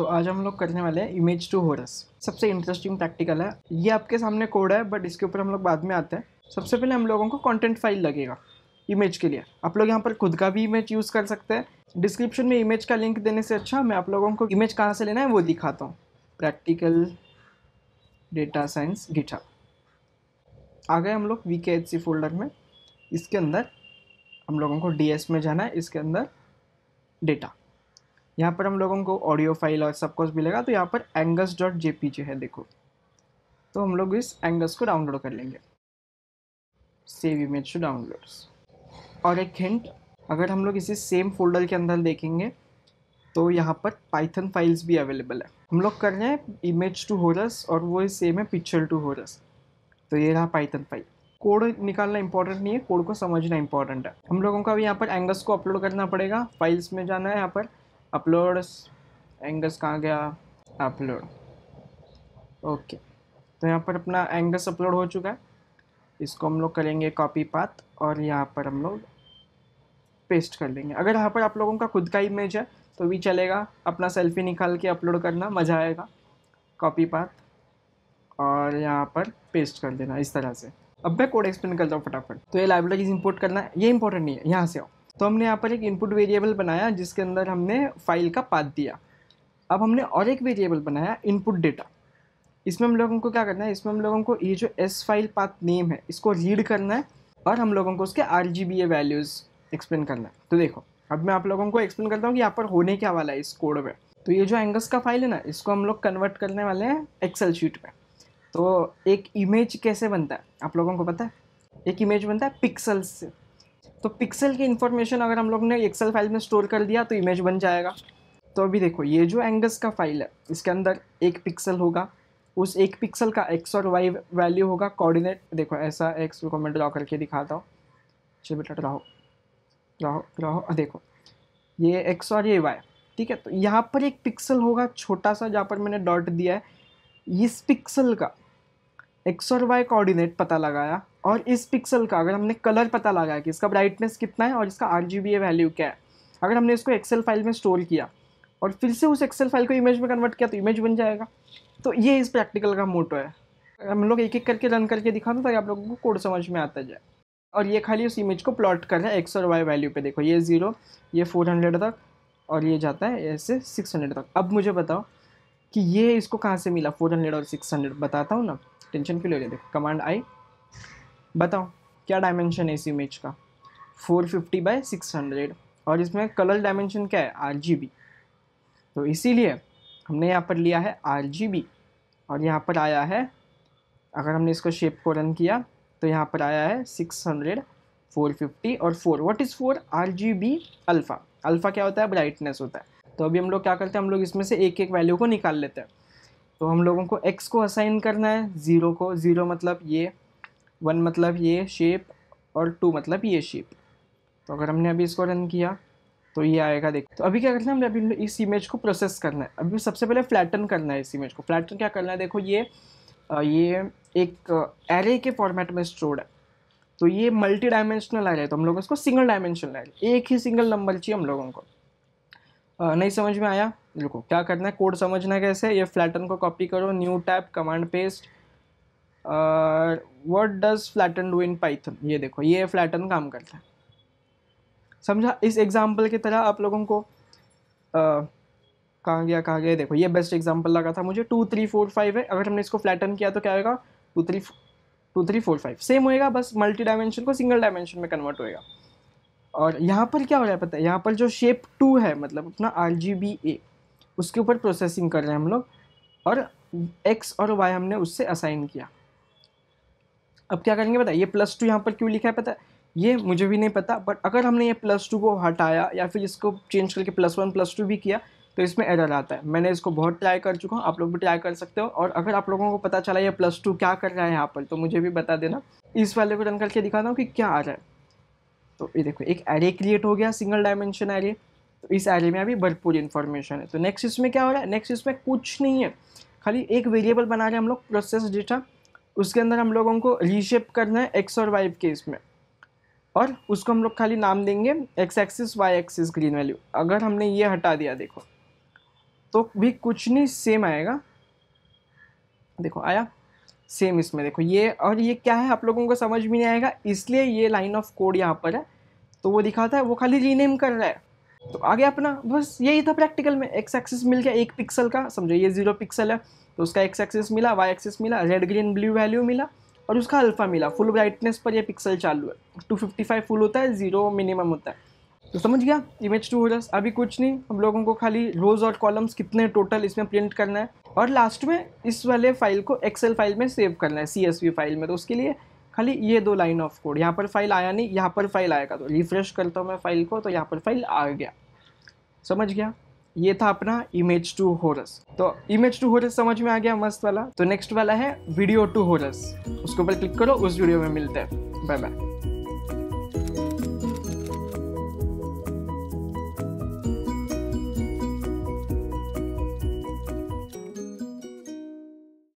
तो आज हम लोग करने वाले हैं इमेज टू होरस सबसे इंटरेस्टिंग प्रैक्टिकल है ये आपके सामने कोड है बट इसके ऊपर हम लोग बाद में आते हैं सबसे पहले हम लोगों को कंटेंट फाइल लगेगा इमेज के लिए आप लोग यहाँ पर खुद का भी इमेज यूज़ कर सकते हैं डिस्क्रिप्शन में इमेज का लिंक देने से अच्छा मैं आप लोगों को इमेज कहाँ से लेना है वो दिखाता हूँ प्रैक्टिकल डेटा साइंस गिठा आ गए हम लोग वी के एच सी फोल्डर में इसके अंदर हम लोगों को डी एस में जाना है इसके अंदर डेटा यहाँ पर हम लोगों को ऑडियो फाइल और सब कुछ मिलेगा तो यहाँ पर एंगस डॉट जे जो है देखो तो हम लोग इस एंगस को डाउनलोड कर लेंगे सेव इमेज टू डाउनलोड और एक हिंट अगर हम लोग इसी सेम फोल्डर के अंदर देखेंगे तो यहाँ पर पाइथन फाइल्स भी अवेलेबल है हम लोग कर रहे हैं इमेज टू होरस और वो सेम है पिक्चर टू होरस तो ये रहा पाइथन फाइल कोड निकालना इंपॉर्टेंट नहीं है कोड को समझना इंपॉर्टेंट है हम लोगों का भी यहाँ पर एंगस को अपलोड करना पड़ेगा फाइल्स में जाना है यहाँ पर अपलोड्स एंगस कहाँ गया अपलोड ओके तो यहाँ पर अपना एंगस अपलोड हो चुका है इसको हम लोग करेंगे कॉपी पाथ और यहाँ पर हम लोग पेस्ट कर लेंगे अगर यहाँ पर आप लोगों का खुद का इमेज है तो भी चलेगा अपना सेल्फी निकाल के अपलोड करना मज़ा आएगा कॉपी पाथ और यहाँ पर पेस्ट कर देना इस तरह से अब मैं कोड एक्सप्लेन करता हूँ फटाफट तो ये लाइब्रेरीज इंपोर्ट करना ये इंपॉर्टेंट नहीं है यहाँ से आओ तो हमने यहाँ पर एक इनपुट वेरिएबल बनाया जिसके अंदर हमने फाइल का पाथ दिया अब हमने और एक वेरिएबल बनाया इनपुट डेटा इसमें हम लोगों को क्या करना है इसमें हम लोगों को ये जो एस फाइल पाथ नेम है इसको रीड करना है और हम लोगों को उसके R G B A values explain करना है तो देखो अब मैं आप लोगों को एक्सप्लेन करता हूँ कि यहाँ पर होने क्या वाला है इस कोड में तो ये जो एंगस का फाइल है ना इसको हम लोग कन्वर्ट करने वाले हैं एक्सेल शीट में तो एक इमेज कैसे बनता है आप लोगों को पता है एक इमेज बनता है पिक्सल्स से तो पिक्सल की इन्फॉर्मेशन अगर हम लोग ने एक्सेल फाइल में स्टोर कर दिया तो इमेज बन जाएगा तो अभी देखो ये जो एंगस का फाइल है इसके अंदर एक पिक्सल होगा उस एक पिक्सल का एक्स और वाई वैल्यू होगा कोऑर्डिनेट देखो ऐसा एक्स को मैं ड्रॉ करके दिखाता हूँ चलो बेटा ड्राओ ड्राओ ड्राओ देखो ये एक्स और ये वाई ठीक है तो यहाँ पर एक पिक्सल होगा छोटा सा जहाँ पर मैंने डॉट दिया है इस पिक्सल का एक्स और वाई कोऑर्डिनेट पता लगाया और इस पिक्सल का अगर हमने कलर पता लगाया कि इसका ब्राइटनेस कितना है और इसका आर जी बी वैल्यू क्या है अगर हमने इसको एक्सेल फाइल में स्टोर किया और फिर से उस एक्सेल फाइल को इमेज में कन्वर्ट किया तो इमेज बन जाएगा तो ये इस प्रैक्टिकल का मोटो है हम लोग एक एक करके रन करके दिखाते तो ताकि आप लोगों को कोड समझ में आता जाए और ये खाली उस इमेज को प्लॉट कर रहा है एक्स और वाई वैल्यू पे देखो ये ज़ीरो ये फोर हंड्रेड तक और ये जाता है ऐसे सिक्स हंड्रेड तक अब मुझे बताओ कि ये इसको कहाँ से मिला फोर हंड्रेड और सिक्स हंड्रेड बताता हूँ ना टेंशन क्यों ले रहे देखो कमांड आई बताओ क्या डायमेंशन है इस इमेज का four fifty by six hundred और इसमें कलर डायमेंशन क्या है आर जी बी तो इसीलिए हमने यहाँ पर लिया है आर जी बी और यहाँ पर आया है अगर हमने इसको शेप को रन किया तो यहाँ पर आया है सिक्स हंड्रेड फोर फिफ्टी और four what is four R G B alpha alpha क्या होता है ब्राइटनेस होता है तो अभी हम लोग क्या करते हैं हम लोग इसमें से एक एक वैल्यू को निकाल लेते हैं तो हम लोगों को एक्स को असाइन करना है ज़ीरो को ज़ीरो मतलब ये वन मतलब ये शेप और टू मतलब ये शेप तो अगर हमने अभी इसको रन किया तो ये आएगा देख तो अभी क्या करना है हमने अभी इस इमेज को प्रोसेस करना है अभी सबसे पहले फ्लैटन करना है इस इमेज को फ्लैटन क्या करना है देखो ये ये एक एरे के फॉर्मेट में स्टोर्ड है तो ये मल्टी डायमेंशनल आ रहा है तो हम लोग इसको सिंगल डायमेंशनल आ रहा है एक ही सिंगल नंबर चाहिए हम लोगों को नहीं समझ में आया देखो क्या करना है कोड समझना कैसे ये फ्लैटन को कॉपी करो new tab command paste what does flatten do in Python ये देखो ये फ्लैटन काम करता है समझा इस एग्ज़ाम्पल की तरह आप लोगों को uh, कहाँ गया कहाँ गया देखो ये बेस्ट एग्जाम्पल लगा था मुझे टू थ्री फोर फाइव है अगर हमने इसको फ्लैटन किया तो क्या होगा two three two three four five same होएगा बस मल्टी डायमेंशन को सिंगल डायमेंशन में कन्वर्ट होएगा और यहाँ पर क्या हो रहा है पता है यहाँ पर जो शेप टू है मतलब अपना आर जी बी ए उसके ऊपर प्रोसेसिंग कर रहे हैं हम लोग और एक्स और वाई हमने उससे असाइन किया अब क्या करेंगे पता है ये प्लस टू यहाँ पर क्यों लिखा है पता है ये मुझे भी नहीं पता बट अगर हमने ये प्लस टू को हटाया या फिर इसको चेंज करके प्लस वन प्लस टू भी किया तो इसमें एरर आता है मैंने इसको बहुत ट्राई कर चुका हूँ आप लोग भी ट्राई कर सकते हो और अगर आप लोगों को पता चला ये प्लस टू क्या कर रहा है यहाँ पर तो मुझे भी बता देना इस वाले को रन करके दिखाता हूँ कि क्या आ रहा है तो ये देखो एक एरे क्रिएट हो गया सिंगल डायमेंशन एरे तो इस एरे में अभी भरपूर इन्फॉर्मेशन है तो नेक्स्ट इसमें क्या हो रहा है नेक्स्ट इसमें कुछ नहीं है खाली एक वेरिएबल बना रहे हैं हम लोग प्रोसेस डेटा उसके अंदर हम लोगों को रीशेप करना है एक्स और वाई के इसमें और उसको हम लोग खाली नाम देंगे X axis Y axis green value अगर हमने ये हटा दिया देखो तो भी कुछ नहीं सेम आएगा देखो आया सेम इसमें देखो ये और ये क्या है आप लोगों को समझ में नहीं आएगा इसलिए ये लाइन ऑफ कोड यहाँ पर है तो वो दिखाता है वो खाली रीनेम कर रहा है तो आ गया अपना बस यही था प्रैक्टिकल में एक्स एक्सिस मिल गया एक पिक्सल का समझो ये जीरो पिक्सल है तो उसका एक्स एक्सिस मिला वाई एक्सिस मिला रेड ग्रीन ब्लू वैल्यू मिला और उसका अल्फ़ा मिला फुल ब्राइटनेस पर ये पिक्सल चालू है 255 फुल होता है जीरो मिनिमम होता है तो समझ गया इमेज टू होरस अभी कुछ नहीं हम लोगों को खाली रोज़ और कॉलम्स कितने टोटल इसमें प्रिंट करना है और लास्ट में इस वाले फाइल को एक्सेल फाइल में सेव करना है सी फाइल में तो उसके लिए खाली ये दो लाइन ऑफ कोड यहाँ पर फाइल आया नहीं यहाँ पर फाइल आएगा तो रिफ्रेश करता हूँ मैं फाइल को तो यहाँ पर फाइल आ गया समझ गया ये था अपना इमेज टू होरस तो इमेज टू होरस समझ में आ गया मस्त वाला तो नेक्स्ट वाला है वीडियो टू होरस उसके ऊपर क्लिक करो उस वीडियो में मिलते हैं बाय बाय